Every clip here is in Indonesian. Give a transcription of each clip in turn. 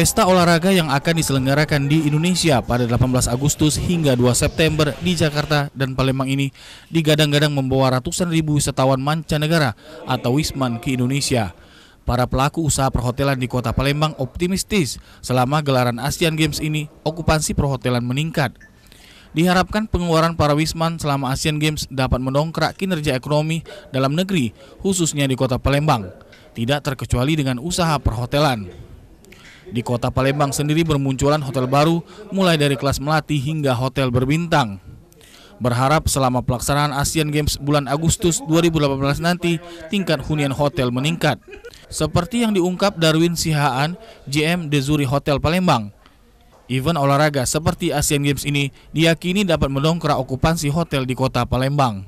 Pesta olahraga yang akan diselenggarakan di Indonesia pada 18 Agustus hingga 2 September di Jakarta dan Palembang ini digadang-gadang membawa ratusan ribu wisatawan mancanegara atau wisman ke Indonesia. Para pelaku usaha perhotelan di kota Palembang optimistis selama gelaran Asian Games ini okupansi perhotelan meningkat. Diharapkan pengeluaran para wisman selama Asian Games dapat mendongkrak kinerja ekonomi dalam negeri, khususnya di kota Palembang, tidak terkecuali dengan usaha perhotelan. Di kota Palembang sendiri bermunculan hotel baru mulai dari kelas melati hingga hotel berbintang. Berharap selama pelaksanaan Asian Games bulan Agustus 2018 nanti tingkat hunian hotel meningkat. Seperti yang diungkap Darwin Sihaan, GM Dezuri Hotel Palembang. Event olahraga seperti Asian Games ini diyakini dapat mendongkrak okupansi hotel di kota Palembang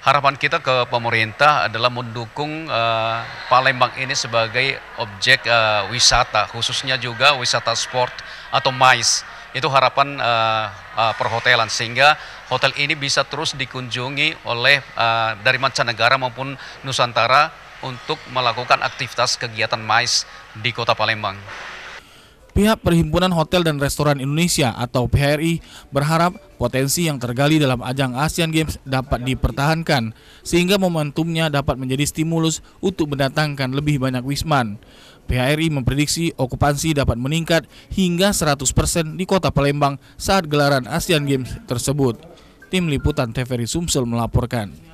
harapan kita ke pemerintah adalah mendukung uh, Palembang ini sebagai objek uh, wisata, khususnya juga wisata sport atau mais Itu harapan uh, uh, perhotelan sehingga hotel ini bisa terus dikunjungi oleh uh, dari mancanegara maupun Nusantara untuk melakukan aktivitas kegiatan mais di Kota Palembang. Pihak Perhimpunan Hotel dan Restoran Indonesia atau PHRI berharap potensi yang tergali dalam ajang Asian Games dapat dipertahankan sehingga momentumnya dapat menjadi stimulus untuk mendatangkan lebih banyak wisman. PHRI memprediksi okupansi dapat meningkat hingga 100% di kota Palembang saat gelaran Asian Games tersebut. Tim Liputan TVRI Sumsel melaporkan.